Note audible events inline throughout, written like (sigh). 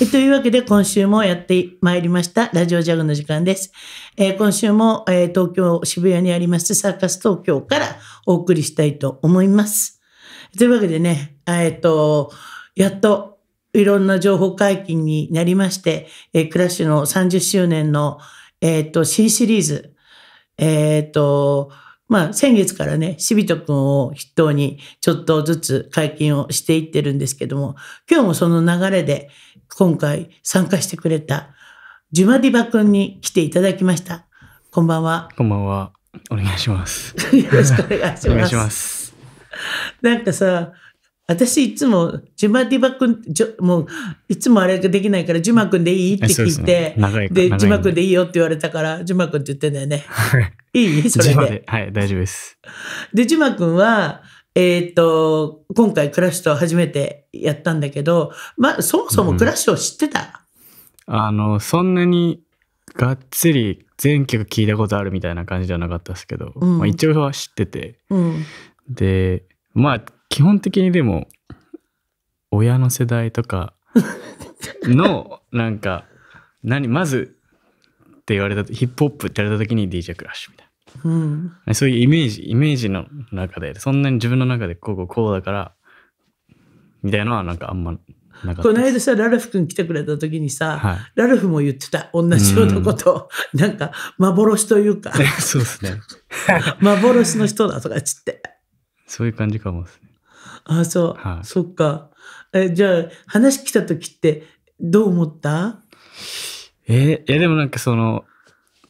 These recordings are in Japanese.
えというわけで今週もやってまいりましたラジオジャグの時間です。えー、今週も、えー、東京渋谷にありますサーカス東京からお送りしたいと思います。というわけでね、えっ、ー、と、やっといろんな情報解禁になりまして、えクラッシュの30周年の、えと、新シリーズ、えっ、と、まあ、先月からね、しびとくんを筆頭にちょっとずつ解禁をしていってるんですけども、今日もその流れで、今回参加してくれたジュマディバ君に来ていただきました。こんばんは。こんばんは。お願いします。よろしくお願いします。お願いします。なんかさ、私いつもジュマディバ君、じょもういつもあれができないからジュマ君でいいって聞いて、で、ジュマ君でいいよって言われたからジュマ君って言ってんだよね。いいそれで。はい、大丈夫です。で、ジュマ君は、えー、っと、今回クラッシュと初めてやったんだけど、まあ、そもそもクラッシュを知ってた、うん、あの、そんなにがっつり全曲聞いたことあるみたいな感じじゃなかったですけど、うん、まあ、一応は知ってて、うん、で、まあ、基本的にでも、親の世代とか (laughs) の、なんか、何、まずって言われた、ヒップホップって言われた時に DJ クラッシュみたいな。うん、そういうイメージ、イメージの中で、そんなに自分の中でこうこうこうだから、みたいのはなんかあんまなかった。この間さ、ラルフ君来てくれた時にさ、はい、ラルフも言ってた、同じようなことを、なんか幻というか。(laughs) そうですね。(laughs) 幻の人だとかっつって。そういう感じかもですね。あ、そう。はい、そっか。え、じゃあ、話来た時って、どう思ったえー、いやでもなんかその、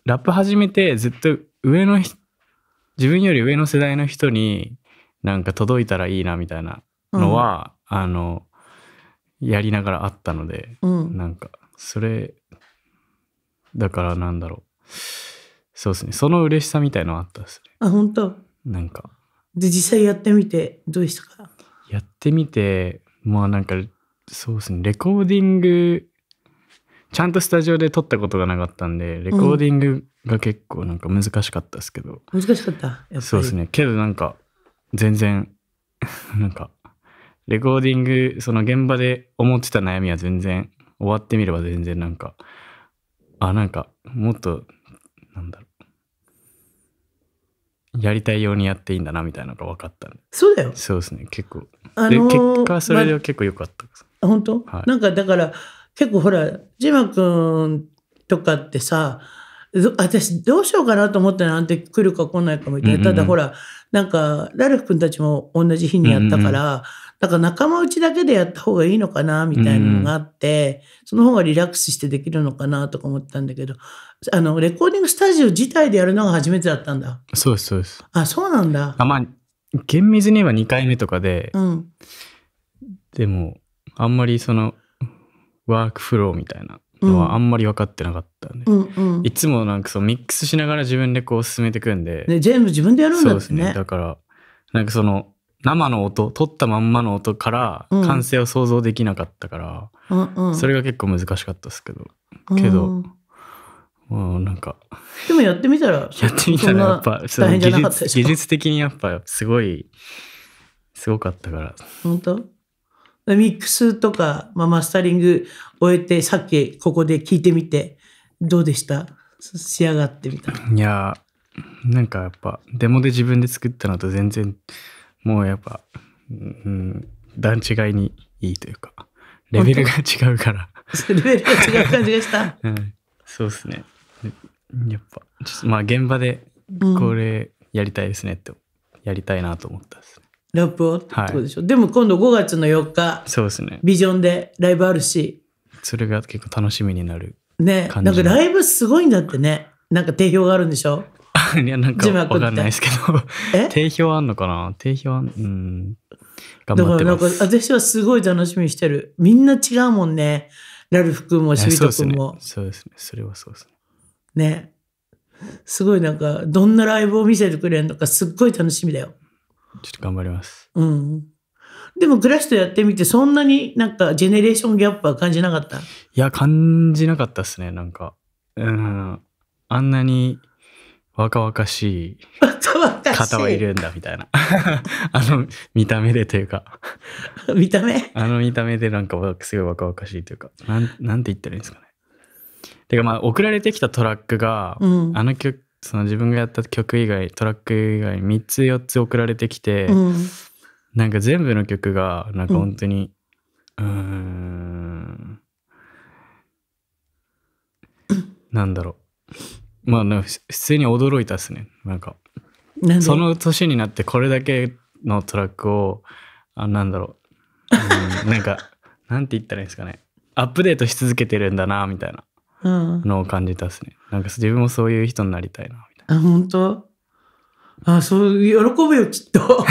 ラップ始めてずっと上の自分より上の世代の人になんか届いたらいいなみたいなのは、うん、あのやりながらあったので、うん、なんかそれだからなんだろうそうですねその嬉しさみたいのはあったですねあ本当なんかで実際やってみてどうでしたかやってみてまあなんかそうですねレコーディングちゃんとスタジオで撮ったことがなかったんで、レコーディングが結構なんか難しかったですけど。難しかったそうですね。けどなんか、全然、(laughs) なんか、レコーディング、その現場で思ってた悩みは全然、終わってみれば全然なんか、あ、なんか、もっと、なんだろう。やりたいようにやっていいんだなみたいなのが分かったそうだよ。そうですね、結構。あのー、で結果、それでは結構良かったです。まあ、本当、はい、なんかだから、結構ほら、ジマくんとかってさ、私どうしようかなと思ったなあんて来るか来ないかも。たいな。ただほら、なんか、ラルフ君たちも同じ日にやったから、だから仲間内だけでやった方がいいのかな、みたいなのがあって、その方がリラックスしてできるのかなとか思ったんだけど、あの、レコーディングスタジオ自体でやるのが初めてだったんだ。そうです、そうです。あ、そうなんだ。あまあ、厳密には2回目とかで、うん、でも、あんまりその、ワークフローみたいなのはあんまり分かってなかったんうんうんうん、いつもなんかそうミックスしながら自分でこう進めていくんで、ね、全部自分でやるんだっねそうですねだからなんかその生の音取ったまんまの音から完成を想像できなかったから、うん、それが結構難しかったですけど、けど、うん、なんかでもやってみたらやってみたらやっぱその技術的にやっぱすごいすごかったから本当ミックスとか、まあ、マスタリング終えて、さっきここで聞いてみて、どうでした仕上がってみた。いやなんかやっぱ、デモで自分で作ったのと全然、もうやっぱ、うん、段違いにいいというか、レベルが違うから。(laughs) レベルが違う感じでした。(laughs) うん、そうですね。やっぱ、まあ現場でこれやりたいですねって、やりたいなと思ったですラップをってことでしょ、はい、でも今度5月の4日そうですねビジョンでライブあるしそれが結構楽しみになるねなんかライブすごいんだってねなんか定評があるんでしょ (laughs) いやなんか分かんないですけど定評あんのかな定評あんうん頑張ってだからなんか私はすごい楽しみにしてるみんな違うもんねラルフ君もシビト君もそうですね、ね、それはそうですねねすごいなんかどんなライブを見せてくれるのかすっごい楽しみだよちょっと頑張ります。うん。でもクラッシュとやってみてそんなになんかジェネレーションギャップは感じなかったいや感じなかったっすねなんかうんあんなに若々しい方はいるんだみたいな (laughs) あの見た目でというか見た目あの見た目でなんかすごい若々しいというかなんなんて言ったらいいんですかねてかまあ送られてきたトラックが、うん、あの曲その自分がやった曲以外トラック以外3つ4つ送られてきて、うん、なんか全部の曲がなんか本当にうんなんだろうまあ普通に驚いたっすねなんかその年になってこれだけのトラックをあなんだろう、うん、なんかなんて言ったらいいんですかねアップデートし続けてるんだなみたいなのを感じたっすね。うん、なんか自分もそういう人になりたいな、みたいな。あ、本当あ、そう、喜べよ、きっと。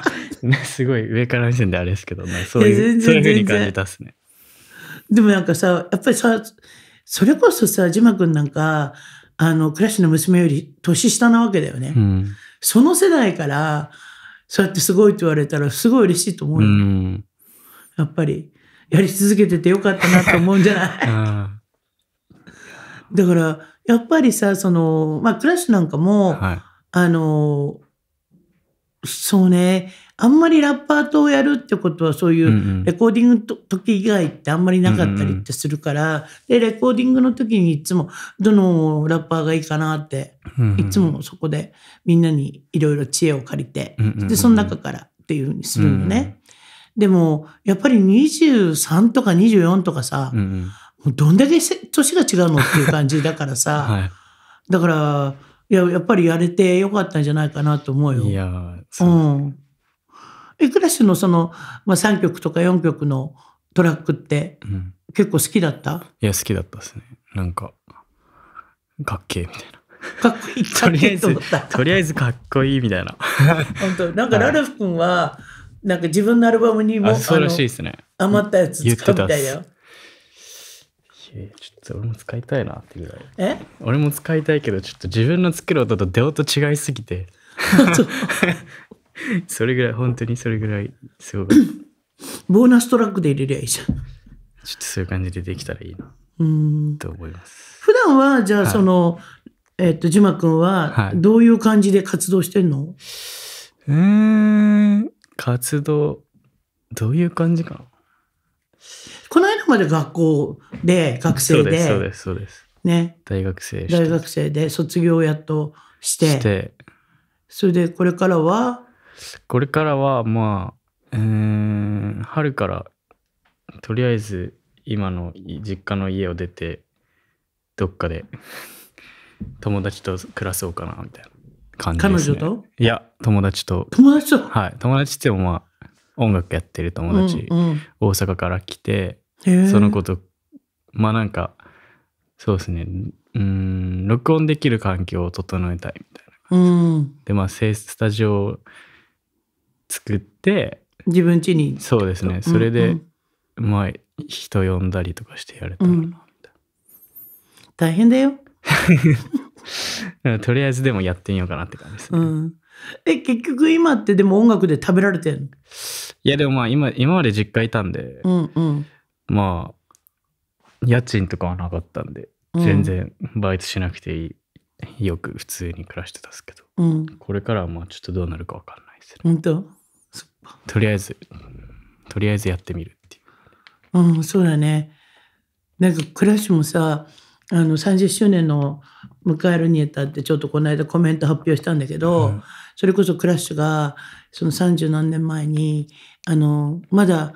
(laughs) すごい上から目線であれですけど、ね、そういう、そういうふうに感じたっすね。でもなんかさ、やっぱりさ、それこそさ、ジマんなんか、あの、クラシの娘より年下なわけだよね。うん、その世代から、そうやってすごいって言われたら、すごい嬉しいと思うよ、うん、やっぱり、やり続けててよかったなと思うんじゃない (laughs) だから、やっぱりさ、その、まあ、クラッシュなんかも、はい、あの、そうね、あんまりラッパーとやるってことはそういうレコーディングと、時以外ってあんまりなかったりってするから、でレコーディングの時にいつもどのラッパーがいいかなって、いつもそこでみんなにいろいろ知恵を借りて、でその中からっていうふうにするのね、でもやっぱり23とか24とかさ、どんだけ年が違うのっていう感じだからさ、(laughs) はい、だからいややっぱりやれてよかったんじゃないかなと思うよ。いやそう、うん、エクラッシュのその、まあ、3曲とか4曲のトラックって、うん、結構好きだったいや好きだったですねなんかかっけえみたいな。かっこいい (laughs) とりあえずとりあえずかっこいいみたいな (laughs) 本当なんかラルフ君は、はい、なんか自分のアルバムにもあそうらしいですね余ったやつ使うみたいだよちょっと俺も使いたいなってぐらいえ俺も使いたいけどちょっと自分の作る音と出音違いすぎて (laughs) (laughs) それぐらい本当にそれぐらいすごいボーナストラックで入れりゃいいじゃんちょっとそういう感じでできたらいいなうんと思います普段はじゃあその、はい、えっとジマ君はどういう感じで活動してんの、はい、うん活動どういう感じかなまで学校で学生で。そうです、そうです。ね。大学生大学生で卒業やっとして。して。それでこれからはこれからはまあ、うん、春からとりあえず今の実家の家を出てどっかで友達と暮らそうかなみたいな感じですね。彼女といや友達と。友達とはい友達ってもまあ音楽やってる友達、うんうん、大阪から来てそのことまあなんかそうですねうん録音できる環境を整えたいみたいなうん、でまあスタジオを作って自分家にそうですねそれで、うんうん、まあ人呼んだりとかしてやれたらなみたいな、うん、大変だよ (laughs) とりあえずでもやってみようかなって感じですね、うん、え結局今ってでも音楽で食べられてんのいやでもまあ今今まで実家いたんで、うんうん、まあ、家賃とかはなかったんで、全然バイトしなくていい。よく普通に暮らしてたんですけど、うん、これからはまあちょっとどうなるか分かんないですね。本当とりあえず、とりあえずやってみるっていう。うん、そうだね。なんかクラッシュもさ、あの30周年の迎えるにあたってちょっとこの間コメント発表したんだけど、うん、それこそクラッシュがその30何年前にあのまだ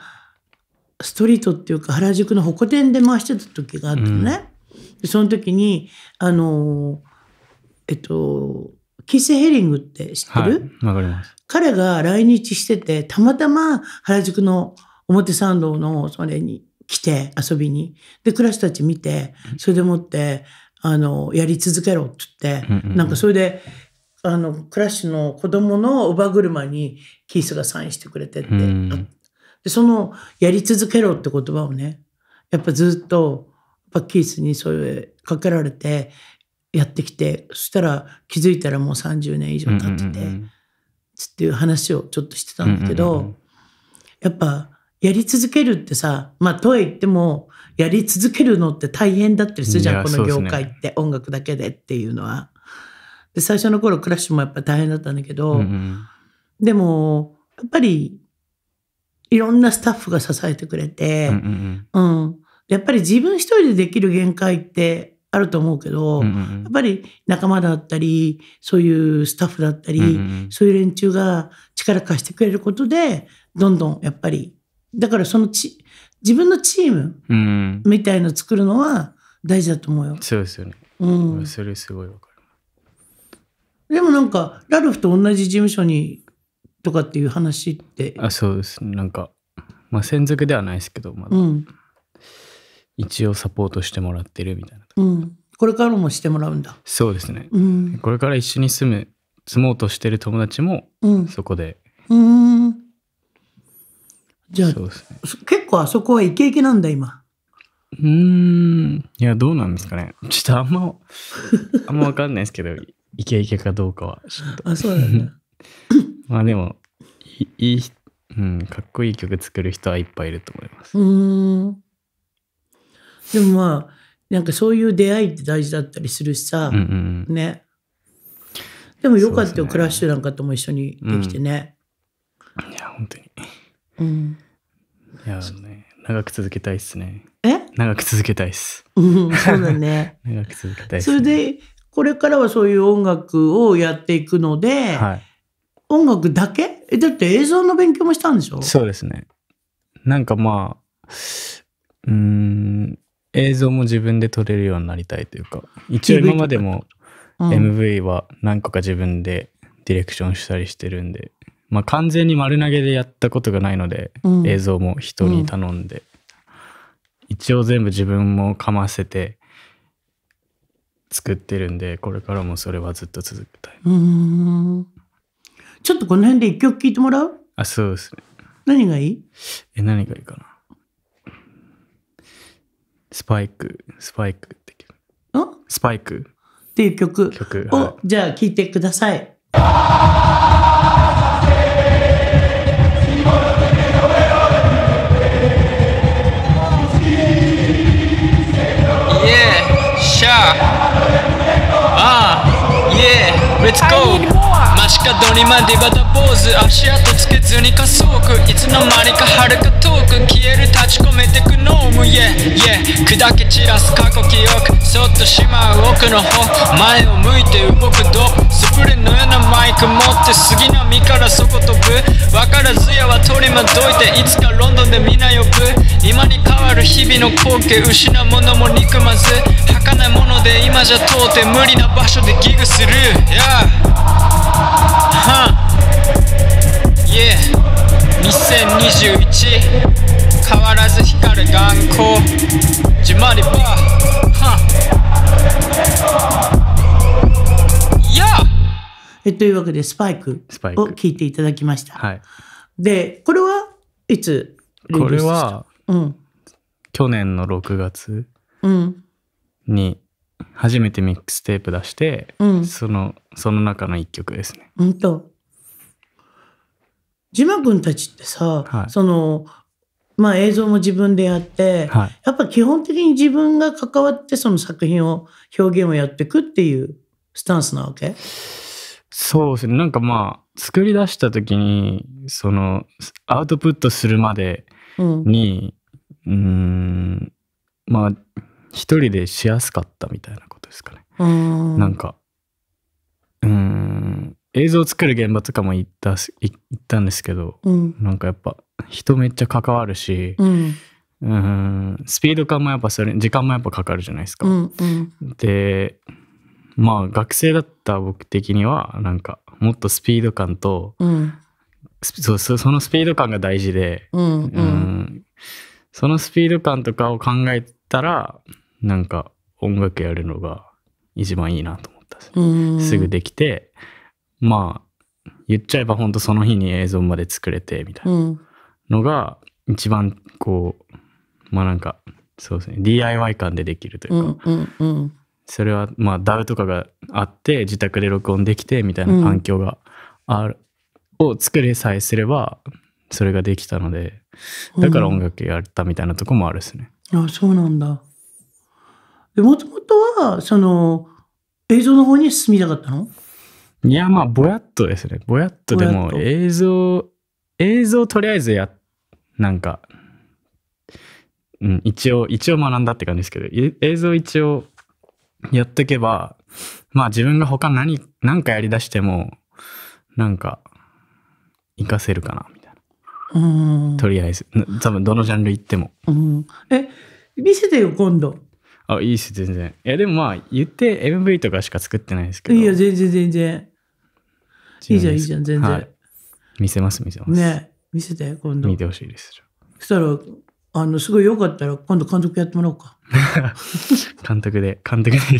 ストリートっていうか原宿のホコ天で回してた時があってね、うん、その時にあのえっとキス・ヘリングって知ってる、はい、彼が来日しててたまたま原宿の表参道のそれに来て遊びにでクラスたち見てそれでもってあのやり続けろって言って、うんうん、なんかそれであのクラッシュの子供の乳母車にキースがサインしてくれてって、うん、そのやり続けろって言葉をね、やっぱずっと、パッキースにそういうかけられてやってきて、そしたら気づいたらもう30年以上経ってて、つっていう話をちょっとしてたんだけど、やっぱやり続けるってさ、まあとはいっても、やり続けるのって大変だったりするじゃん、この業界って、ね、音楽だけでっていうのは。で、最初の頃クラッシュもやっぱ大変だったんだけど、うんうん、でも、やっぱりいろんなスタッフが支えてくれて、うん、うんうん、やっぱり自分一人でできる限界ってあると思うけど、うんうん、やっぱり仲間だったりそういうスタッフだったり、うんうん、そういう連中が力貸してくれることでどんどんやっぱりだからそのち自分のチームみたいの作るのは大事だと思うよ。うん、そうですよね、うん、それすごいわかるでもなんかラルフと同じ事務所にとかっていう話ってあそうですなんか、まあ、専属ではないですけどまだ、うん、一応サポートしてもらってるみたいな、うん、これからもしてもらうんだそうですね、うん、これから一緒に住む住もうとしてる友達もそこでうんじゃあ、ね、結構あそこはイケイケなんだ今うんいやどうなんですかねちょっとあんまあんま分かんないですけどイケイケかどうかは (laughs) あそうだね (laughs) まあでも、いいうん、かっこいい曲作る人はいっぱいいると思います。うんでもまあ、なんかそういう出会いって大事だったりするしさ、うんうんね。でもよかったよ、ね、クラッシュなんかとも一緒にできてね。うん、いや、本当に。うん。いや、ね、長く続けたいっすね。え長く続けたいっす。うん、そうだね。(laughs) 長く続けたい、ね、それで、これからはそういう音楽をやっていくので、はい、音楽だけえ、だって映像の勉強もしたんでしょそうですね。なんかまあ、うん、映像も自分で撮れるようになりたいというか、一応今までも MV は何個か自分でディレクションしたりしてるんで、まあ完全に丸投げでやったことがないので、うん、映像も人に頼んで、うん、一応全部自分もかませて作ってるんで、これからもそれはずっと続けたい。ちょっとこの辺で一曲聴いてもらうあ、そうですね。何がいいえ、何がいいかな。スパイク、スパイクって曲。んスパイクっていう曲曲はい、じゃあ聴いてください。Yeah, sure. Ah, yeah, let's go. 確かドにまでバタ坊主足跡つけずに加速いつの間にかはるか遠く消える立ち込めてくノーム y e イェ砕け散らす過去記憶そっとしまう奥の方前を向いて動くドスプレーのようなマイク持って杉並からそこ飛ぶ分からずやは取りまどいていつかロンドンで皆呼ぶ今に変わる日々の光景失うものも憎まず儚いもので今じゃ到底無理な場所でギグする Yeah 2021変わらず光る眼光ジュマリバーはえというわけでスパイクを聞いていただきました、はい、でこれはいつこれは、うん、去年の6月に初めてミックステープ出して、うん、そのその中の一曲ですね。本んと。ジマ君たちってさ、はい、そのまあ映像も自分でやって、はい、やっぱ基本的に自分が関わってその作品を表現をやっていくっていうスタンスなわけそうですねなんかまあ作り出した時にそのアウトプットするまでにうんまあ一人でしやすかったみたいなことですかね。なんかうん映像作る現場とかも行った行ったんですけど、うん、なんかやっぱ人めっちゃ関わるし、うんうんスピード感もやっぱそれ時間もやっぱかかるじゃないですか。うんうん、でまあ学生だった僕的にはなんかもっとスピード感と、うん、そそのスピード感が大事で、うん、うん、そのスピード感とかを考えたらなんか音楽やるのが一番いいなと思ったし、すぐできて、まあ、言っちゃえば本当その日に映像まで作れて、みたいなのが、一番こう、まあなんか、そうですね、DIY 感でできるというか、うんうんうん、それはまあ DAW とかがあって、自宅で録音できて、みたいな環境がある、うん、を作れさえすれば、それができたので、だから音楽やったみたいなとこもあるですね。うん、あ、そうなんだ。もともとは、その、映像の方に進みたかったのいや、まあ、ぼやっとですね。ぼやっとでも、映像、映像とりあえずや、なんか、うん、一応、一応学んだって感じですけど、映像一応やっとけば、まあ自分が他何、何かやりだしても、なんか、活かせるかな、みたいな。とりあえず、多分どのジャンル行っても。え、見せてよ、今度。あ、いいっす、全然。いや、でもまあ、言って MV とかしか作ってないですけど。いや、全然全然。いいじゃん、いいじゃん、全然。はい、見せます、見せます。ね、見せて、今度。見てほしいです。そしたら、あの、すごいよかったら、今度監督やってもらおうか。(laughs) 監督で、監督で。(laughs)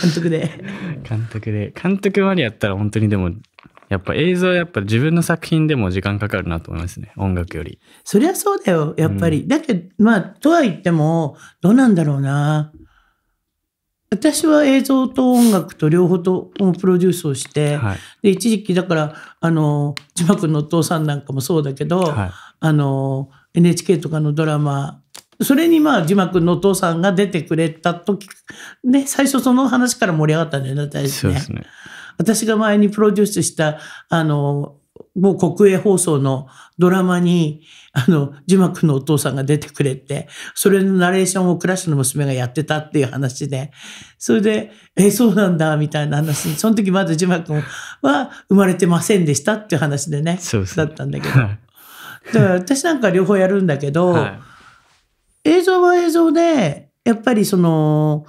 監督で。監督で。監督までやったら、本当にでも、やっぱ映像はやっぱ自分の作品でも時間かかるなと思いますね。音楽より。そりゃそうだよ、やっぱり。うん、だけど、まあ、とは言っても、どうなんだろうな。私は映像と音楽と両方ともプロデュースをして、はい、で一時期だからあの千葉君のお父さんなんかもそうだけど、はい、あの NHK とかのドラマそれにまあ字幕のお父さんが出てくれた時、ね、最初その話から盛り上がったんだよね大ですね。私が前にプロデュースした、あの、もう国営放送のドラマに、あの、ジマ君のお父さんが出てくれて、それのナレーションをクラッシュの娘がやってたっていう話で、それで、え、そうなんだ、みたいな話その時まだジマ君は生まれてませんでしたっていう話でね、そうそうだったんだけど。だから私なんか両方やるんだけど、はい、映像は映像で、やっぱりその、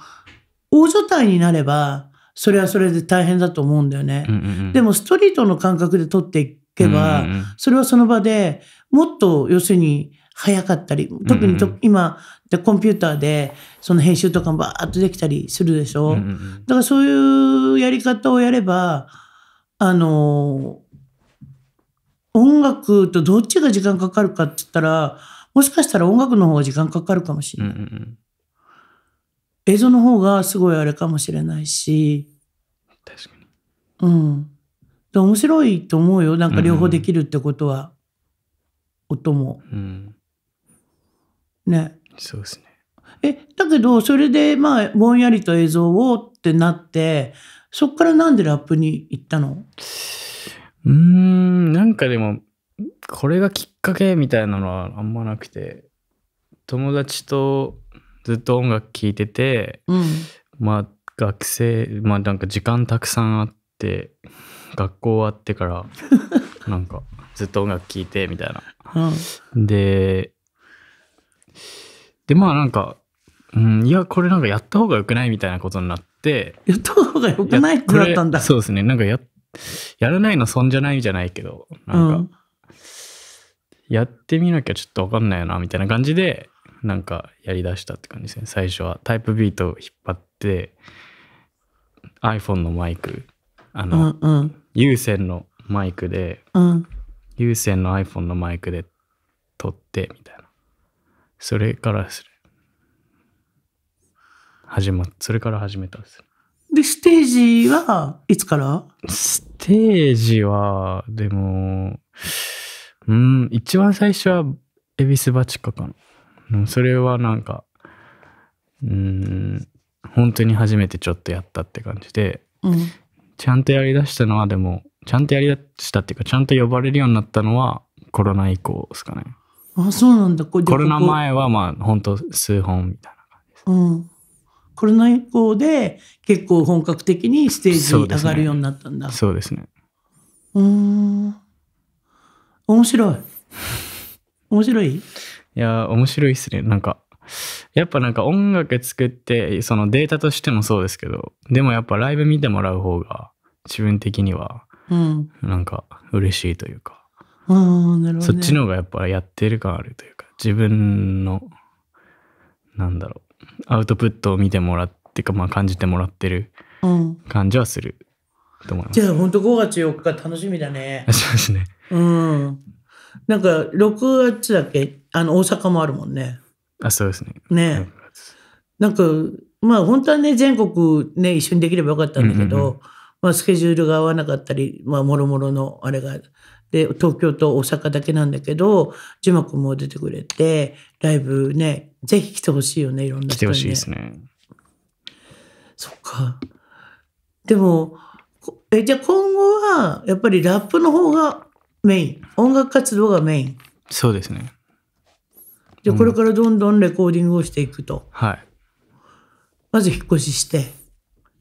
大所帯になれば、それはそれで大変だと思うんだよね。うんうんうん、でもストリートの感覚で撮っていけば、うんうん、それはその場でもっと要するに早かったり、特にと、うんうん、今でコンピューターでその編集とかもバーッとできたりするでしょ、うんうん、だからそういうやり方をやれば、あの、音楽とどっちが時間かかるかって言ったら、もしかしたら音楽の方が時間かかるかもしれない。うんうん映像の方がすごいあれかもしれないし。確かに。うん。で面白いと思うよ。なんか両方できるってことは。うん、音も。うん、ね。そうですね。え、だけど、それで、まあ、ぼんやりと映像をってなって、そっからなんでラップに行ったのうん、なんかでも、これがきっかけみたいなのはあんまなくて、友達とずっと音楽聴いてて、うん、まあ学生まあなんか時間たくさんあって学校終わってから (laughs) なんかずっと音楽聴いてみたいな。うん、ででまあなんか、うん、いやこれなんかやった方がよくないみたいなことになってやった方がよくないってなったんだそうですねなんかややらないの損じゃないじゃないけどなんか、うん、やってみなきゃちょっと分かんないよなみたいな感じでなんかやりだしたって感じですね最初はタイプビートを引っ張って iPhone のマイクあの、うんうん、有線のマイクで、うん、有線の iPhone のマイクで撮ってみたいなそれから始まっそれから始めたんですでステージはいつからステージはでもうん一番最初は恵比寿バチカかなそれはなんか、うん、本当に初めてちょっとやったって感じで、うん、ちゃんとやりだしたのはでも、ちゃんとやりだしたっていうか、ちゃんと呼ばれるようになったのはコロナ以降ですかね。あ、そうなんだ。コロナ前はまあ、本当数本みたいな感じです。うんコロナ以降で結構本格的にステージに上がるようになったんだ。そうですね。う、ん。面白い。面白いいや面白いっすね。なんか、やっぱなんか音楽作って、そのデータとしてもそうですけど、でもやっぱライブ見てもらう方が、自分的には、なんか嬉しいというか、うんそっちの方がやっぱやってる感あるというか、自分の、なんだろう、アウトプットを見てもらって、かまあ感じてもらってる感じはすると思います。じゃあ本当5月4日楽しみだね。(laughs) そうですね。うん。なんか6月だけあの大阪もあるもんね。あそうですね。ね。なんかまあ本当はね全国ね一緒にできればよかったんだけど、うんうんうん、まあ、スケジュールが合わなかったり、まあ、もろもろのあれがで東京と大阪だけなんだけど樹木も出てくれてライブねぜひ来てほしいよねいろんな人に、ね、来てほしいですね。そっかでもえじゃあ今後はやっぱりラップの方がメイン音楽活動がメインそうですねでこれからどんどんレコーディングをしていくと、はい、まず引っ越しして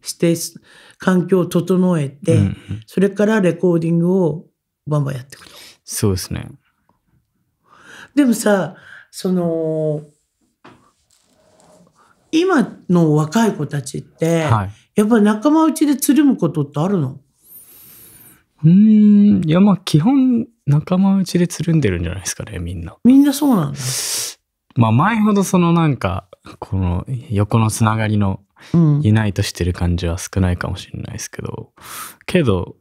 して環境を整えて、うんうん、それからレコーディングをバンバンやっていくとそうですねでもさその今の若い子たちって、はい、やっぱ仲間内でつるむことってあるのうん、いや、まあ、基本、仲間内でつるんでるんじゃないですかね、みんな。みんなそうなんだ。まあ、前ほどそのなんか、この横のつながりの、いないとしてる感じは少ないかもしれないですけど、うん、けど、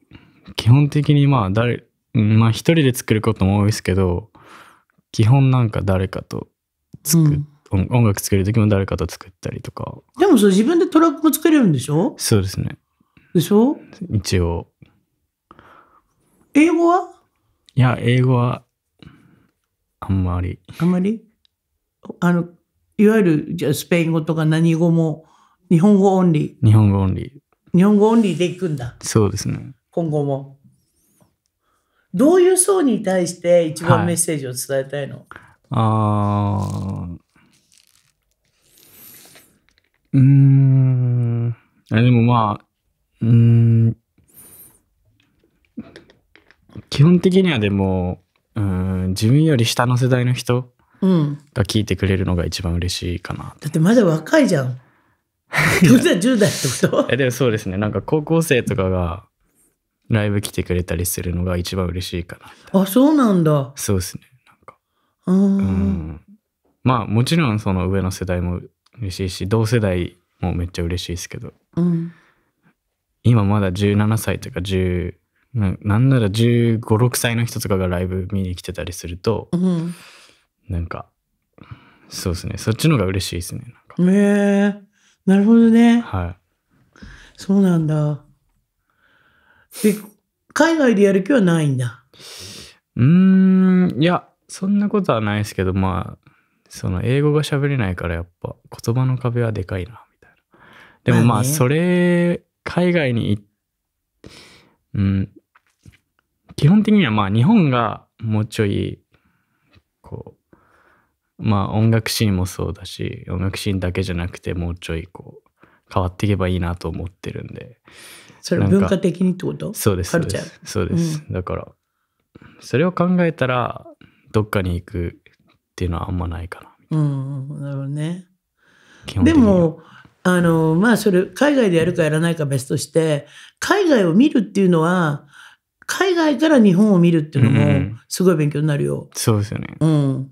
基本的にまあ、誰、まあ、一人で作ることも多いですけど、基本なんか誰かと作っ、うん、音楽作る時も誰かと作ったりとか。でもそれ自分でトラックも作れるんでしょそうですね。でしょ一応。英語はいや、英語は、あんまり。あんまりあの、いわゆる、じゃスペイン語とか何語も、日本語オンリー。日本語オンリー。日本語オンリーで行くんだ。そうですね。今後も。どういう層に対して一番メッセージを伝えたいの、はい、ああ。うん。でもまあ、うん。基本的にはでも、うん、自分より下の世代の人が聞いてくれるのが一番嬉しいかな、だってまだ若いじゃん。当然10代ってこと (laughs) えでもそうですね。なんか高校生とかがライブ来てくれたりするのが一番嬉しいかなあ、そうなんだ。そうですね。なんか。うん。まあもちろんその上の世代も嬉しいし、同世代もめっちゃ嬉しいですけど。うん。今まだ17歳とか10ななんなら1 5 6歳の人とかがライブ見に来てたりすると、うん、なんかそうですねそっちの方が嬉しいですねへえー、なるほどねはいそうなんだで海外でやる気はないんだうんいやそんなことはないですけどまあその英語が喋れないからやっぱ言葉の壁はでかいなみたいなでもまあそれ海外に行ってうん、基本的にはまあ日本がもうちょいこうまあ音楽シーンもそうだし音楽シーンだけじゃなくてもうちょいこう変わっていけばいいなと思ってるんでそれ文化的にってことそうですそうですそうです、だからそれを考えたらどっかに行くっていうのはあんまないかなうんなるほどねでもあのまあそれ海外でやるかやらないか別として海外を見るっていうのは海外から日本を見るっていうのも、すごい勉強になるよ。うんうん、そうですよね。うん。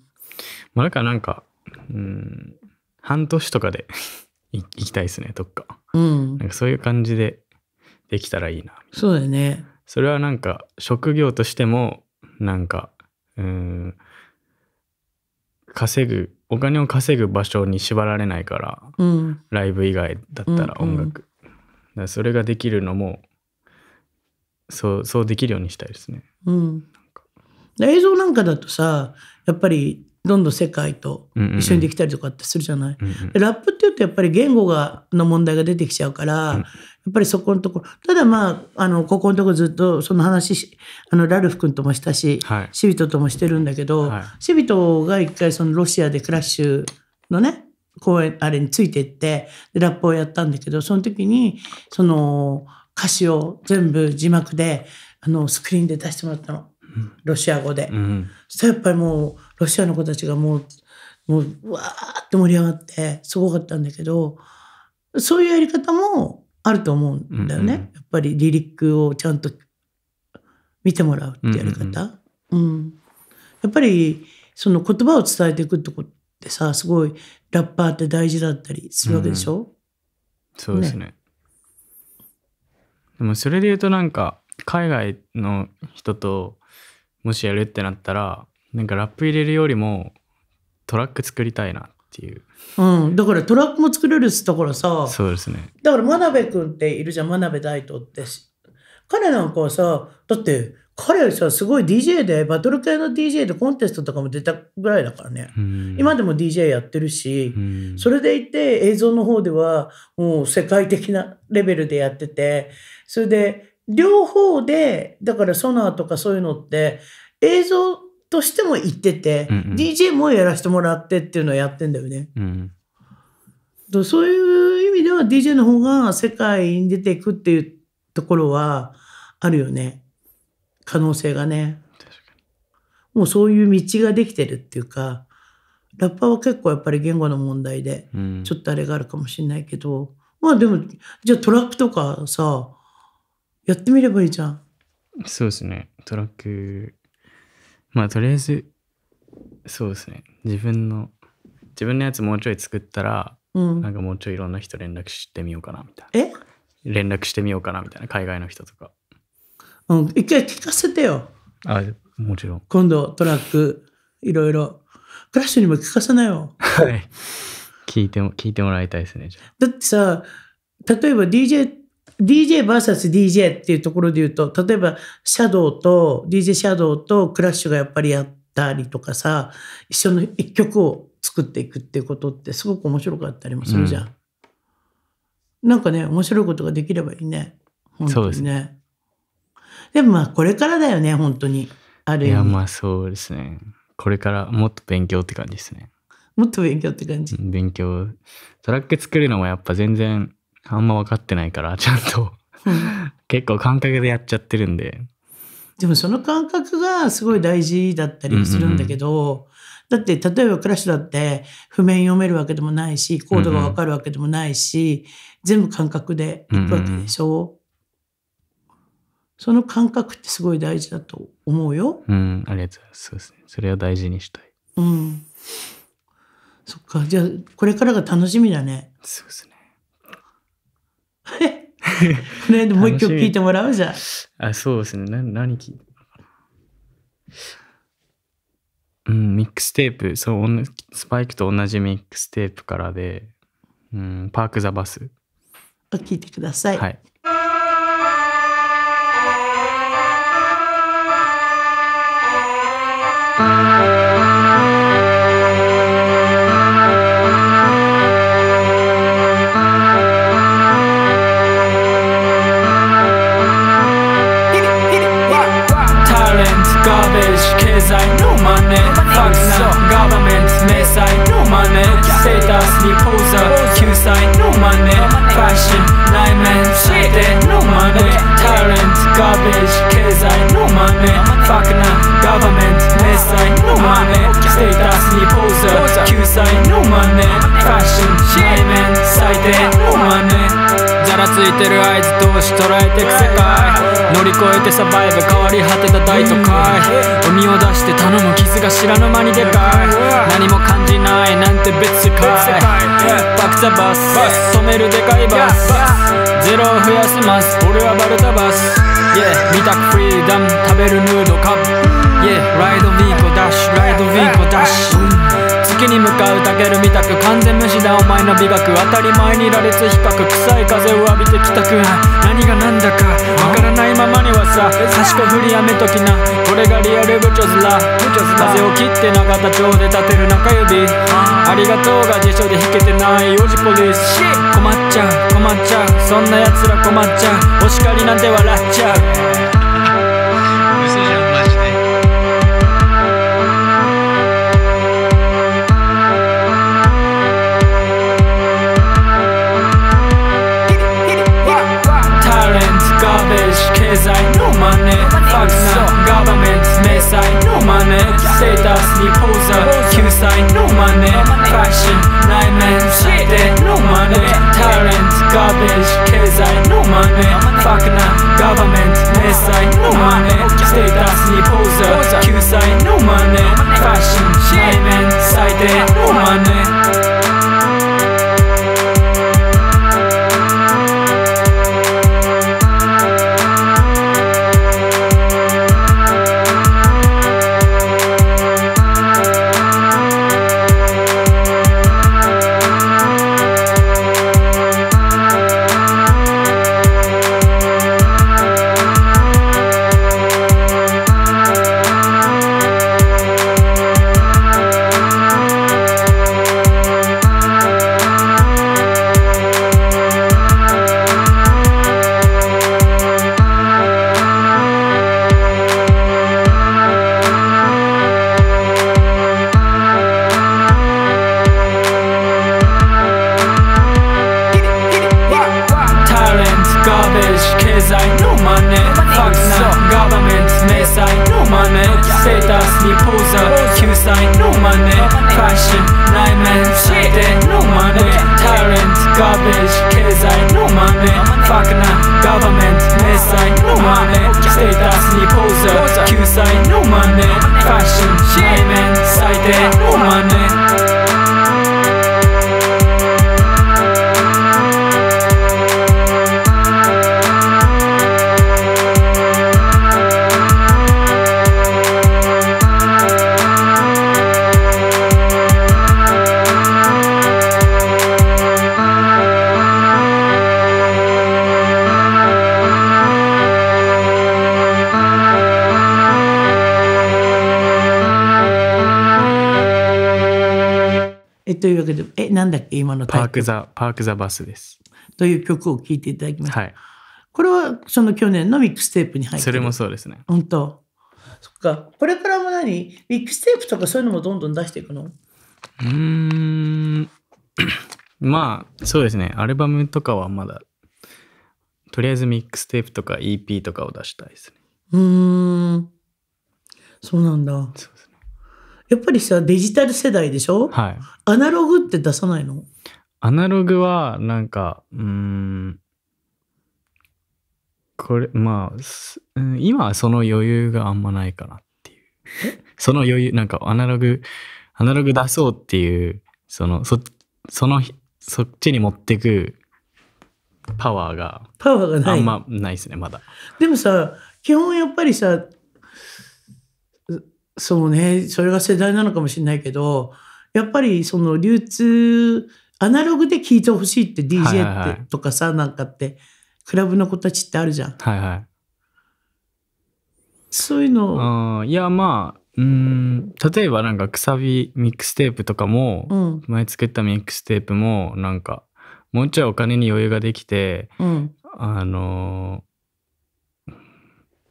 まあ、だからなんか、うん、半年とかで (laughs) 行きたいですね、どっか。うん。なんかそういう感じでできたらいいな。そうだよね。それはなんか、職業としても、なんか、うん、稼ぐ、お金を稼ぐ場所に縛られないから、うん、ライブ以外だったら音楽。うんうん、それができるのも、そうそうできるようにしたいですね。うん、映像なんかだとさやっぱりどんどん世界と一緒にできたりとかってするじゃない、うんうんラップっていうとやっぱり言語がの問題が出てきちゃうから、うん、やっぱりそこのところただまああのここのところずっとその話あのラルフ君ともしたし、はい、シビトともしてるんだけど、はい、シビトが一回そのロシアでクラッシュのね公演あれについてってラップをやったんだけどその時にその。歌詞を全部字幕であのスクリーンで出してもらったの、ロシア語で、うん、そしたらやっぱりもうロシアの子たちがもうもうわーって盛り上がってすごかったんだけどそういうやり方もあると思うんだよね、うんうん、やっぱりリリックをちゃんと見てもらうってやり方、うん、うんうん、やっぱりその言葉を伝えていくってことってさすごいラッパーって大事だったりするわけでしょ、ううん、そうですねねでもそれで言うとなんか海外の人ともしやるってなったらなんかラップ入れるよりもトラック作りたいなっていう。うん、だからトラックも作れるっすっからさそうですねだから真鍋君っているじゃん真鍋大斗って彼なんかはさだって彼さすごい DJ でバトル系の DJ でコンテストとかも出たぐらいだからね、今でも DJ やってるし、それでいて映像の方ではもう世界的なレベルでやっててそれで、両方で、だからソナーとかそういうのって、映像としても行ってて、うんうん、DJ もやらせてもらってっていうのをやってんだよね。うんそういう意味では DJ の方が世界に出ていくっていうところはあるよね。可能性がね。もうそういう道ができてるっていうか、ラッパーは結構やっぱり言語の問題で、ちょっとあれがあるかもしれないけど、うん、まあでも、じゃあトラックとかさ、やってみればいいじゃん。そうですね。トラック、まあとりあえず、そうですね。自分の、自分のやつもうちょい作ったら、うんなんかもうちょいいろんな人連絡してみようかなみたいな。え連絡してみようかなみたいな、海外の人とか。うん、一回聞かせてよ。あ、もちろん。今度トラック、いろいろ。クラッシュにも聞かせなよ。はい。聞いても、聞いてもらいたいですね。じゃだってさ、例えば DJ DJVSDJ っていうところで言うと例えばシャドウと DJ シャドウとクラッシュがやっぱりやったりとかさ一緒の一曲を作っていくっていうことってすごく面白かったりもするじゃん。うん、なんかね面白いことができればいいね。ねそうですね。でもまあこれからだよね本当に。あるいやまあそうですね。これからもっと勉強って感じですね。もっと勉強って感じ。勉強。トラック作るのもやっぱ全然あんま分かってないから、ちゃんと結構感覚でやっちゃってるんで。でもその感覚がすごい大事だったりするんだけど、だって例えばクラッシュだって譜面読めるわけでもないしコードが分かるわけでもないし、うんうん、全部感覚でいくわけでしょ、うんうん、その感覚ってすごい大事だと思うよ。うん、ありがとうございます。そうですね。それは大事にしたい。うん。そっか。じゃあ、これからが楽しみだね。そうですね。(laughs) ね、もう一曲聴いてもらうじゃん。あ、そうですね。な何聴いてうん、ミックステープ、そう、スパイクと同じミックステープからで、うん、パーク・ザ・バス。聴いてください。はい。Thank you. Mēs fuck Faksa Government Mēs ainumanē Sētās ni pūza Jūs ainumanē Fashion Naiman Sētē numanē Talent Garbage Kēs fuck na. Government Mēs ainumanē Sētās ni pūza Jūs ainumanē Fashion Naiman Sētē numanē ざらついてる合図同士捉えてく世界乗り越えてサバイブ変わり果てた大都会海を出して頼む傷が知らぬ間にでかい何も感じないなんて別世界バクザバス止めるでかいバスゼロを増やせます俺はバルタバスイェ、a 見たくフリーダム食べるヌードカップ Yeah ライドウィークダッシュライドウィークダッシュ月に向かうたけるみたく完全無視だお前の美学当たり前に羅列比較臭い風を浴びてきたくな何が何だかわからないままにはさ差し子振りやめときなこれがリアル部長ラ風を切って長田町で立てる中指ありがとうが辞書で引けてない幼児ポリス困っちゃう困っちゃうそんな奴ら困っちゃうお叱りなんて笑っちゃう No money, fuck Faksa, government, mēs no money. Status, ni posa. puza, no money. Fashion nightmare. naimen, eh, no money. Talent, garbage, no money. Fuck Fakna, government, mēs no money. Status, ni posa. puza, no money. Fashion nightmare. Side eh, no money. money, fashion, nightmares, I did no money, tyrants, garbage, kids, I no money, fucking government, miss, I no money, Stay that's me poser, Q, I no money, fashion, nightmares, I did no money. というわけで、え、なんだっけ、今のパークザ、パークザバスです。という曲を聴いていただきました。はい、これは、その去年のミックステープに入ってそれもそうですね。本当。そっか。これからも何ミックステープとかそういうのもどんどん出していくのうん。(coughs) まあ、そうですね。アルバムとかはまだ、とりあえずミックステープとか EP とかを出したいですね。うん。そうなんだ。そやっぱりさデジタル世代でしょ、はい、アナログって出さないのアナログはなんかうんこれまあ今はその余裕があんまないかなっていうその余裕なんかアナログアナログ出そうっていうそのそそのそっちに持ってくパワーがパワーがあんまないですねまだでもさ基本やっぱりさそうね、それが世代なのかもしれないけど、やっぱりその流通、アナログで聴いてほしいって DJ って、はいはい、とかさ、なんかって、クラブの子たちってあるじゃん。はいはい。そういうの。いや、まあ、うん例えばなんかくさびミックステープとかも、うん、前作ったミックステープもなんかもうちょいお金に余裕ができて、うん、あの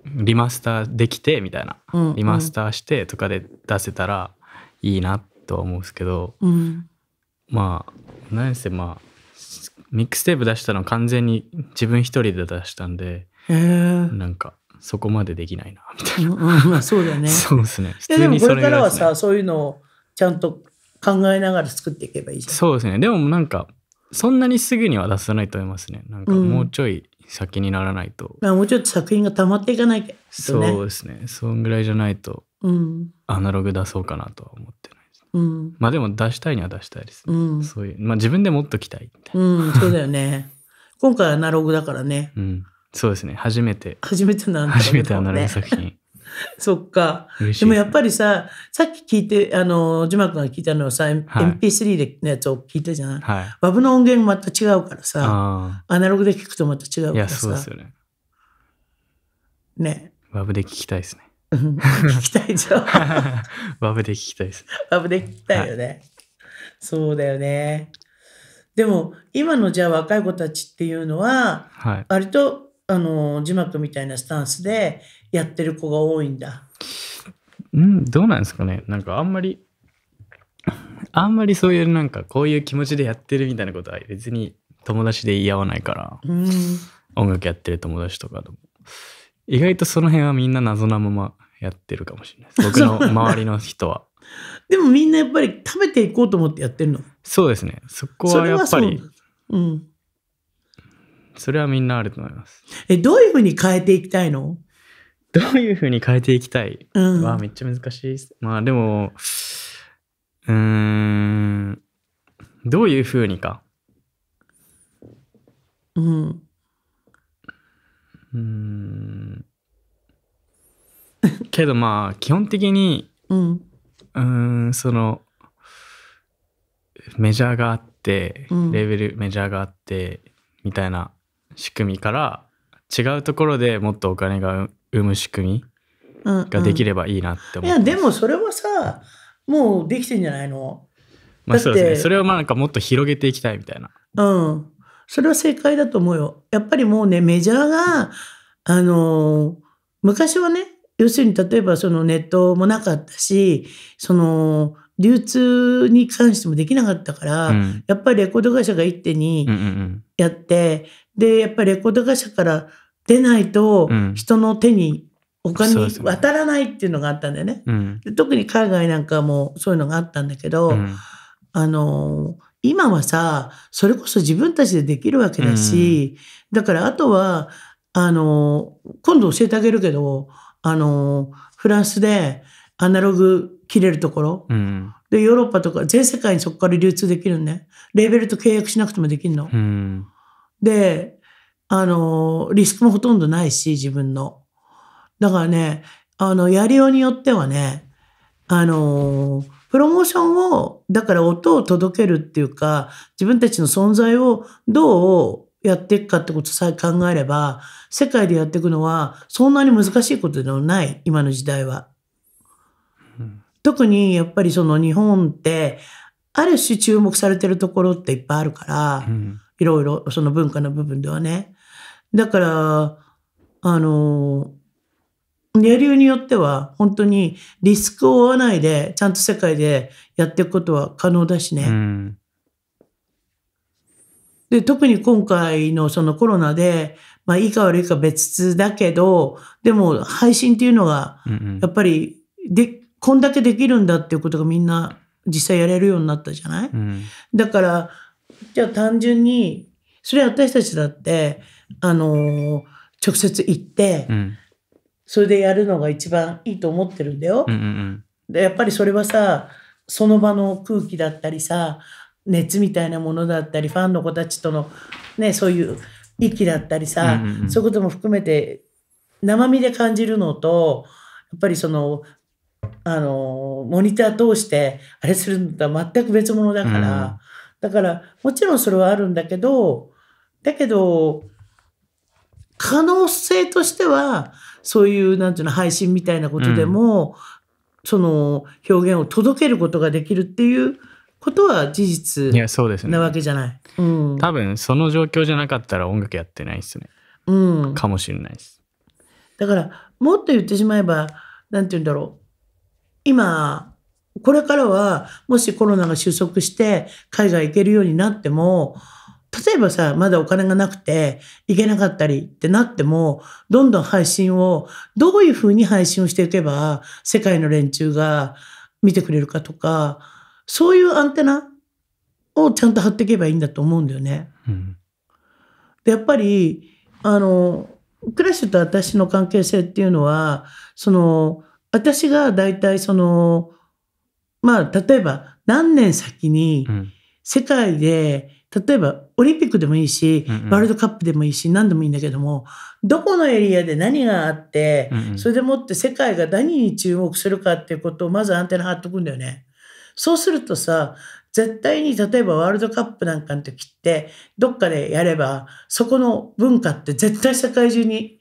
リマスターできてみたいな、うん、リマスターしてとかで出せたらいいなとは思うんですけど、うん、まあ何せまあミックステープ出したの完全に自分一人で出したんで、えー、なんかそこまでできないなみたいな、うんうん、そうだね (laughs) そうですね普通にそれ、ね、これからはさそういうのをちゃんと考えながら作っていけばいいじゃんそうですねでもなんかそんなにすぐには出さないと思いますねなんかもうちょい先にならないと。もうちょっと作品が溜まっていかないと、ね、そうですね。そんぐらいじゃないと、アナログ出そうかなとは思ってないです、ね、うん、まあでも出したいには出したいですね。うん、そういう、まあ自分でもっときたいみたうん、そうだよね。(laughs) 今回アナログだからね。うん、そうですね。初めて。初めてなんだ、ね、初めてアナログ作品。(laughs) そっか。でもやっぱりさ、さっき聞いて、あの、字幕が聞いたのはさ、はい、MP3 でのやつを聞いたじゃない。はい、バブの音源また違うからさ、アナログで聞くとまた違うからさ。そうですよね。ね。バブで聞きたいですね。聞きたいじゃょ。ワ (laughs) ブで聞きたいです。バブで聞きたいよね。はい、そうだよね。でも今のじゃあ若い子たちっていうのは、はい、割とあの字幕みたいなスタンスでやってる子が多いんだ。うん、どうなんですかね。なんかあんまり、あんまりそういうなんかこういう気持ちでやってるみたいなことは別に友達で言い合わないから、うん、音楽やってる友達とかでも。意外とその辺はみんな謎なままやってるかもしれないです。(laughs) 僕の周りの人は。でもみんなやっぱり食べていこうと思ってやってるのそうですね。そこはやっぱり。ううん。それはみんなあると思います。え、どういうふうに変えていきたいのどういうふうに変えていきたいは、うん、めっちゃ難しいです。まあでも、うん、どういうふうにか。うん。うん。けどまあ、基本的に、うん、うんその、メジャーがあって、レベルメジャーがあって、みたいな仕組みから、違うところでもっとお金が生む仕組みができればいいなって思って、うんうん、いやでもそれはさもうできてんじゃないのまあそうですねそれはまあなんかもっと広げていきたいみたいなうんそれは正解だと思うよやっぱりもうねメジャーがあのー、昔はね要するに例えばそのネットもなかったしその流通に関してもできなかったから、うん、やっぱりレコード会社が一手にやって、でやっぱりレコード会社から出ないと人の手にお金に渡らないっていうのがあったんだよね。うん、特に海外なんかもそういうのがあったんだけど、うん、あの今はさそれこそ自分たちでできるわけだし、うん、だからあとはあの今度教えてあげるけどあのフランスでアナログ切れるところ、でヨーロッパとか全世界にそこから流通できるねレーベルと契約しなくてもできるの。であの、リスクもほとんどないし、自分の。だからね、あの、やりようによってはね、あの、プロモーションを、だから音を届けるっていうか、自分たちの存在をどうやっていくかってことさえ考えれば、世界でやっていくのはそんなに難しいことではない、今の時代は。特にやっぱりその日本って、ある種注目されてるところっていっぱいあるから、うん、いろいろその文化の部分ではね。だから、あの、やりようによっては、本当にリスクを負わないで、ちゃんと世界でやっていくことは可能だしね。うん、で、特に今回のそのコロナで、まあ、いいか悪いか別だけど、でも配信っていうのが、やっぱりで、うんうん、こんだけできるんだっていうことがみんな実際やれるようになったじゃない、うん、だから、じゃあ単純に、それ私たちだって、あのー、直接行って、うん、それでやるのが一番いいと思ってるんだよ。うんうん、でやっぱりそれはさその場の空気だったりさ熱みたいなものだったりファンの子たちとの、ね、そういう息だったりさ、うんうんうん、そういうことも含めて生身で感じるのとやっぱりそのあのモニター通してあれするのとは全く別物だから、うん、だからもちろんそれはあるんだけどだけど可能性としては、そういう、なんていうの、配信みたいなことでも、うん、その表現を届けることができるっていうことは事実なわけじゃない。いねうん、多分、その状況じゃなかったら音楽やってないですね。うん。かもしれないです。だから、もっと言ってしまえば、なんて言うんだろう。今、これからは、もしコロナが収束して、海外行けるようになっても、例えばさ、まだお金がなくて、いけなかったりってなっても、どんどん配信を、どういうふうに配信をしていけば、世界の連中が見てくれるかとか、そういうアンテナをちゃんと張っていけばいいんだと思うんだよね。うん、で、やっぱり、あの、クラッシュと私の関係性っていうのは、その、私が大体その、まあ、例えば何年先に、世界で、うん例えばオリンピックでもいいし、ワールドカップでもいいし何でもいいんだけどもどこのエリアで何があって、それでもって世界が何に注目するかっていうことをまずアンテナ張っとくんだよね。そうするとさ絶対に例えばワールドカップなんかの時ってどっかでやればそこの文化って絶対世界中に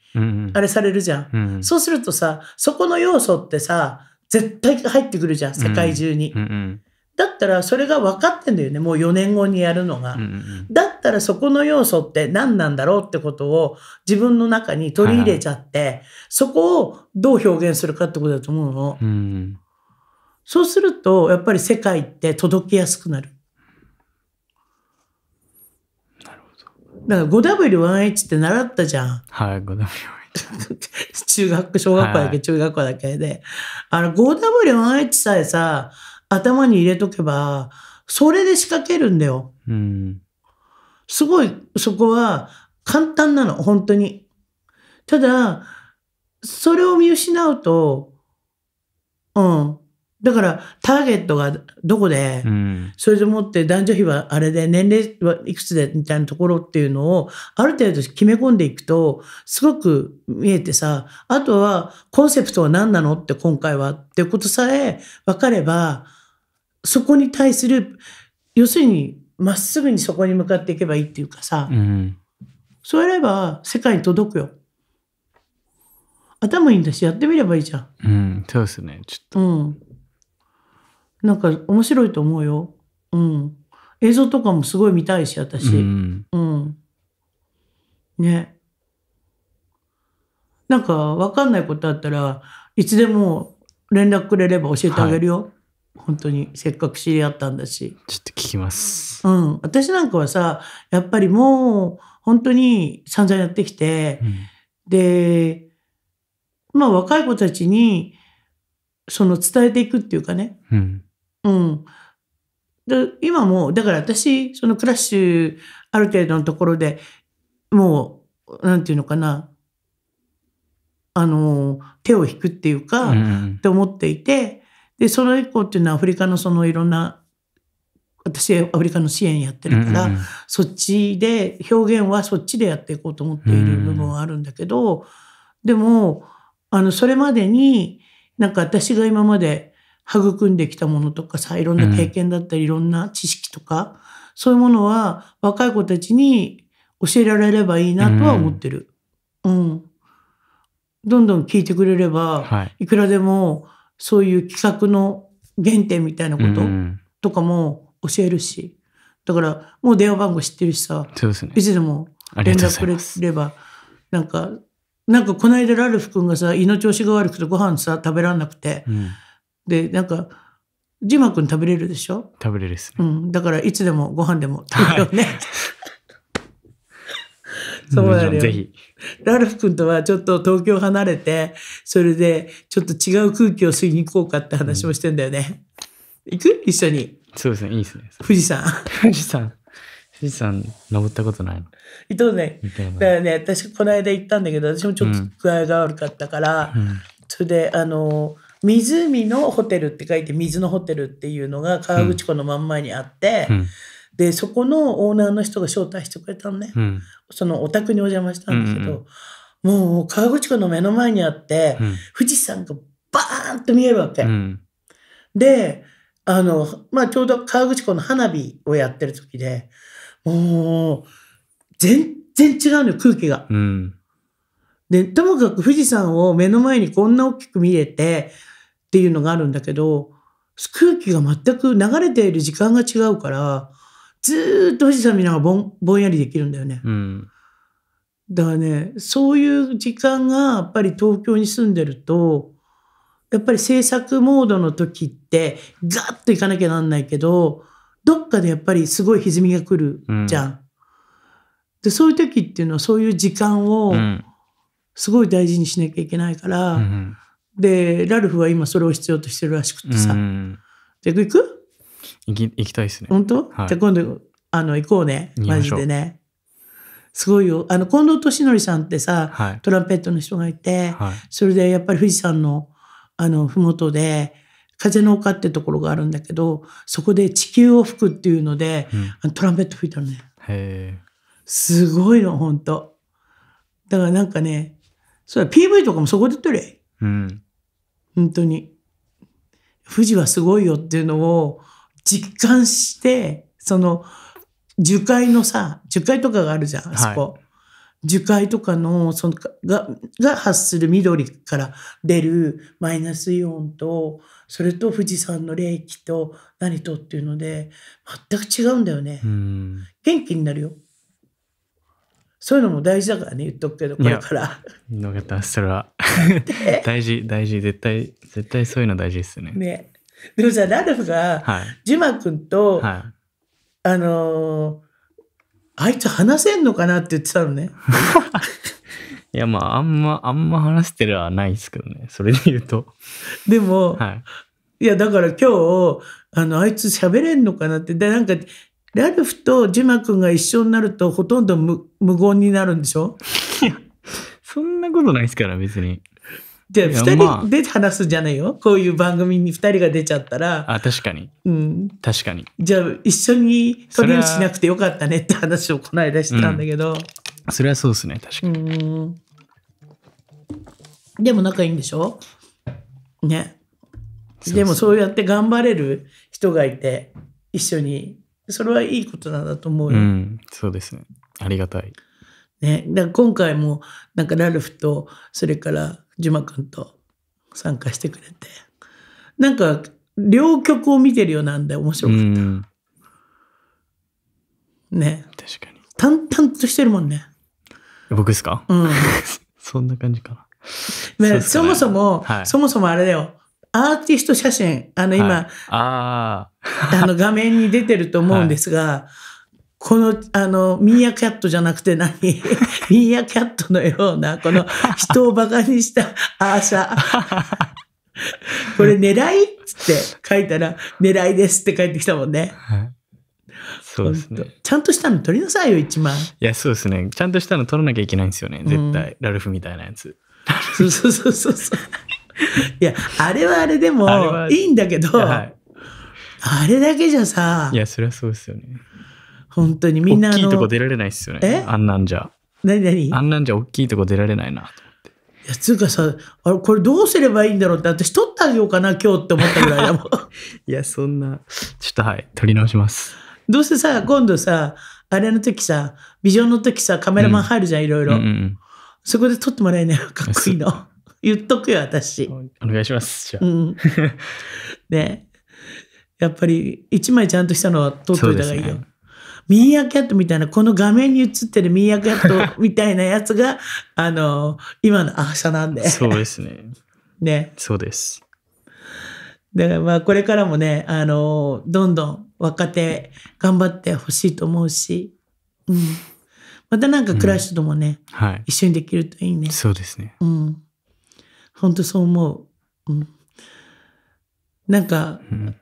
あれされるじゃん。うんうん、そうするとさそこの要素ってさ絶対入ってくるじゃん世界中に。うんうんだったらそれが分かってんだよね。もう4年後にやるのが。うんうん、だったらそこの要素って何なんだろうってことを自分の中に取り入れちゃって、はい、そこをどう表現するかってことだと思うの。うん、そうすると、やっぱり世界って届きやすくなる。なるほど。だから 5W1H って習ったじゃん。はい、5W1H。(laughs) 中学、小学校だけ、はい、中学校だけで。あの、5W1H さえさ、頭に入れとけば、それで仕掛けるんだよ。うん、すごい、そこは簡単なの、本当に。ただ、それを見失うと、うん。だから、ターゲットがどこで、うん、それでもって男女比はあれで、年齢はいくつでみたいなところっていうのを、ある程度決め込んでいくと、すごく見えてさ、あとは、コンセプトは何なのって今回はってことさえ分かれば、そこに対する要するにまっすぐにそこに向かっていけばいいっていうかさ、うん、そうやれば世界に届くよ頭いいんだしやってみればいいじゃん、うん、そうですねちょっと、うん、なんか面白いと思うよ、うん、映像とかもすごい見たいし私、うん、うん、ねなんか分かんないことあったらいつでも連絡くれれば教えてあげるよ、はい本当にせっかく知り合ったんだしちょっと聞きますうん私なんかはさやっぱりもう本当に散々やってきて、うん、でまあ若い子たちにその伝えていくっていうかね、うん、うん、で今もだから私そのクラッシュある程度のところでもう何て言うのかなあの手を引くっていうか、うん、って思っていてで、その以降っていうのはアフリカのそのいろんな、私アフリカの支援やってるから、うんうん、そっちで、表現はそっちでやっていこうと思っている部分はあるんだけど、うんでも、あの、それまでに、なんか私が今まで育んできたものとかさ、いろんな経験だったり、いろんな知識とか、そういうものは若い子たちに教えられればいいなとは思ってる。うん、うん。どんどん聞いてくれれば、はい、いくらでも、そういう企画の原点みたいなこととかも教えるし、だからもう電話番号知ってるしさ、ね、いつでも連絡くれればなんかなんかこの間ラルフ君がさ胃の調子が悪くてご飯さ食べらんなくて、うん、でなんかジマ君食べれるでしょ食べれるす、ね、うん、だからいつでもご飯でも食べようね、はいそうなのよ。ぜひ。ラルフ君とはちょっと東京離れて、それでちょっと違う空気を吸いに行こうかって話もしてんだよね。うん、行く一緒に。そうですね、いいですね。富士山。富士山。富士山登ったことないの伊藤ねだよね私この間行ったんだけど私もちょっと具合が悪かったから、うん、それであの湖のホテルって書いて水のホテルっていうのが河口湖の真ん前にあって、うんうんでそこのオーナーの人が招待してくれたのね、うん、そのお宅にお邪魔したんですけど、うんうん、もう河口湖の目の前にあって、うん、富士山がバーンと見えるわけ。うん、であの、まあ、ちょうど河口湖の花火をやってる時でもう全然違うのよ空気が。でともかく富士山を目の前にこんな大きく見れてっていうのがあるんだけど空気が全く流れている時間が違うから。ずっと富士山見ながらぼんぼんやりできるんだよね。うん、だからねそういう時間がやっぱり東京に住んでるとやっぱり制作モードの時ってガッといかなきゃなんないけどどっかでやっぱりすごい歪みが来るじゃん。うん、でそういう時っていうのはそういう時間をすごい大事にしなきゃいけないから、うん、でラルフは今それを必要としてるらしくてさ。で行く行き行きたいですね。本当、はい、じゃあ今度、あの、行こうね。マジでね。すごいよ。あの、近藤敏則さんってさ、はい、トランペットの人がいて、はい、それでやっぱり富士山の、あの、麓で、風の丘ってところがあるんだけど、そこで地球を吹くっていうので、うん、トランペット吹いたのね。へすごいの、本当だからなんかね、そうだ、PV とかもそこで撮れ。うん。本当に。富士はすごいよっていうのを、実感して、その、樹海のさ、樹海とかがあるじゃん、あそこ。はい、樹海とかの、その、が、が発する緑から出るマイナスイオンと、それと富士山の冷気と何とっていうので、全く違うんだよね。元気になるよ。そういうのも大事だからね、言っとくけど、これから。よかった、それは。(laughs) 大事、大事、絶対、絶対そういうの大事ですよね。ね。(laughs) でもさ、ラルフが、ジマ君と、はい、あのー、あいつ話せんのかなって言ってたのね。(laughs) いや、まあ、あんま、あんま話してるはないですけどね。それで言うと。でも、はい、いや、だから今日、あの、あいつ喋れんのかなって。で、なんか、ラルフとジマ君が一緒になると、ほとんど無無言になるんでしょいや、そんなことないですから、別に。じゃあ、人で話すじゃないよ。こういう番組に2人が出ちゃったら。あ、確かに。うん。確かに。じゃあ、一緒にトリオしなくてよかったねって話をこの間してたんだけど。うん、それはそうですね、確かに。でも仲いいんでしょね。でもそうやって頑張れる人がいて、一緒に。それはいいことなんだと思うよ。うん、そうですね。ありがたい。ね、だ今回もなんかラルフとそれからジュマ君と参加してくれてなんか両曲を見てるようなんで面白かった、ね確かに淡々としてるもんね僕ですかうん (laughs) そんな感じかな、ね、そもそも、はい、そもそもあれだよアーティスト写真あの今、はい、あ (laughs) あの画面に出てると思うんですが、はいこの、あの、ミーアキャットじゃなくて何 (laughs) ミーアキャットのような、この人を馬鹿にしたアーシャ。これ狙いっつって書いたら、狙いですって帰ってきたもんね。はい、そうですね。ちゃんとしたの取りなさいよ、一万。いや、そうですね。ちゃんとしたの取らなきゃいけないんですよね。絶対。うん、ラルフみたいなやつ。そうそうそうそう。いや、あれはあれでも、いいんだけど、あれはい、あれだけじゃさ。いや、そりゃそうですよね。本当にみんな大きいとこ出られないっすよね。あんなんじゃ。何何あんなんじゃ大きいとこ出られないなと思って。いや、つうかさ、あれ、これどうすればいいんだろうって、私取ってあげようかな、今日って思ったぐらいだもん。(laughs) いや、そんな。ちょっとはい、撮り直します。どうせさ、今度さ、あれの時さ、ビジョンの時さ、カメラマン入るじゃん、いろいろ。そこで撮ってもらえないかっこいいの。言っとくよ、私。お願いします。じゃあ。うん、ね。やっぱり、一枚ちゃんとしたのは撮っといた方がいいよ。ミーアキャットみたいな、この画面に映ってるミーアキャットみたいなやつが、(laughs) あの、今のアーシャなんで。そうですね。(laughs) ね。そうです。だからまあ、これからもね、あの、どんどん若手頑張ってほしいと思うし、うん。またなんかクラッシュともね、うん、はい、一緒にできるといいね。そうですね。うん。本当そう思う。うん。なんか、うん、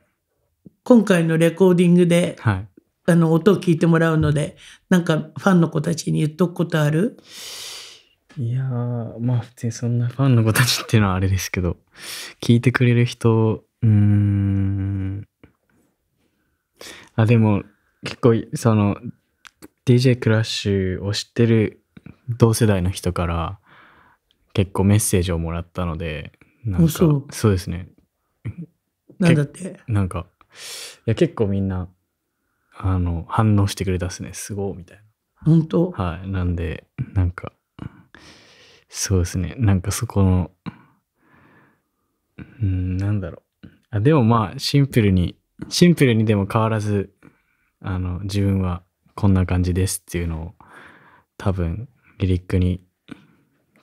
今回のレコーディングで、はい、あの音を聞いてもらうのでなんかファンの子たちに言っとくことあるいやまあ普通にそんなファンの子たちっていうのはあれですけど聞いてくれる人うんあでも結構その DJ クラッシュを知ってる同世代の人から結構メッセージをもらったのでなんかそうですねなんだってなんかいや結構みんなあの反応してくれたっすねすごいみたいな本当はいなんでなんかそうですねなんかそこのうんなんだろうあでもまあシンプルにシンプルにでも変わらずあの自分はこんな感じですっていうのを多分リリックに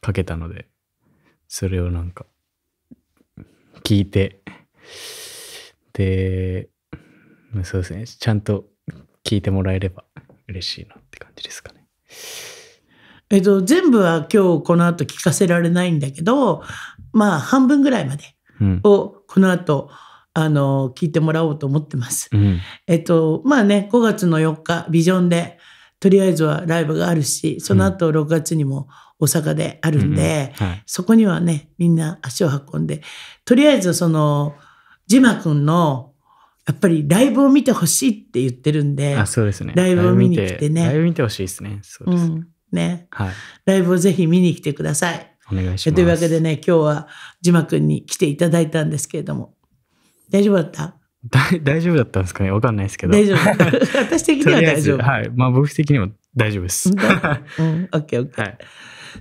かけたのでそれをなんか聞いてでそうですねちゃんと聞いてもらえれば嬉しいなって感じですかね。えっと、全部は今日この後聞かせられないんだけど、まあ、半分ぐらいまでをこの後、うん、あの、聞いてもらおうと思ってます。うん、えっと、まあね、5月の4日、ビジョンで、とりあえずはライブがあるし、その後6月にも大阪であるんで、うんはい、そこにはね、みんな足を運んで、とりあえずその、ジマくんのやっぱりライブを見てほしいって言ってるんで、あそうですね、ライブを見に来てね。ライブ見てほしいですね。そうです、うん、ね、はい。ライブをぜひ見に来てください。お願いします。というわけでね、今日はジマくんに来ていただいたんですけれども、大丈夫だった大丈夫だったんですかねわかんないですけど。大丈夫。(laughs) 私的には大丈夫。はい。まあ僕的にも大丈夫です。うん。OKOK、(laughs) はい。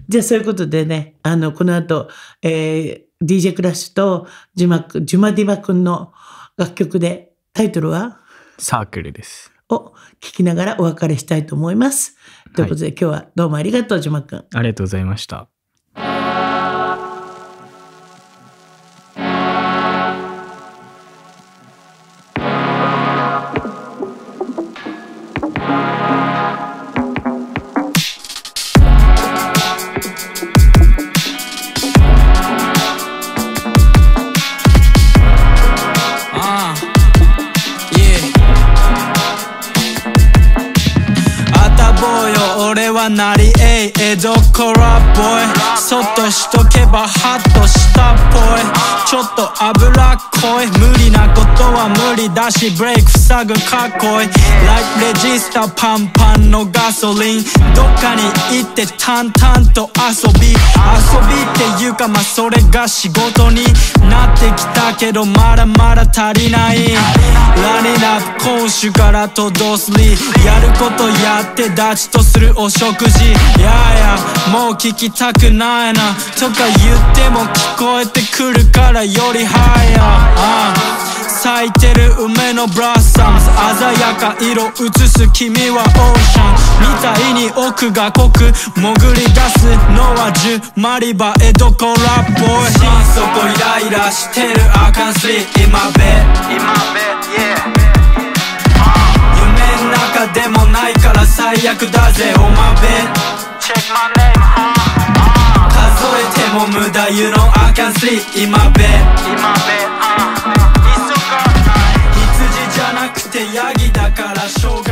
じゃあそういうことでね、あの、この後、えー、DJ クラッシュとジュマ、ジュマディバ君の楽曲でタイトルはサークルです。を聞きながらお別れしたいと思います。ということで、はい、今日はどうもありがとう、ジマくん。ありがとうございました。 나리 どこらボイそっとしとけばハッとしたっぽいちょっと脂っこい無理なことは無理だしブレイク塞ぐかっこいいライフレジスタパンパンのガソリンどっかに行って淡々と遊び遊びっていうかまあそれが仕事になってきたけどまだまだ足りないラリラ今週からとスリーやることやってダチとするお食事やややもう聞きたくないなとか言っても聞こえてくるからより早あ咲いてる梅のブラッサム鮮やか色映す君はオーシャンみたいに奥が濃く潜り出すのはジュマリバエドコラボイ心底イライラしてるアカンスリー今べ今べ yeah 夢の中でもないから最悪だぜおまべ数えても無駄 You know I can sleep 今べ今べ、uh, が羊じゃなくてヤギだからしょうが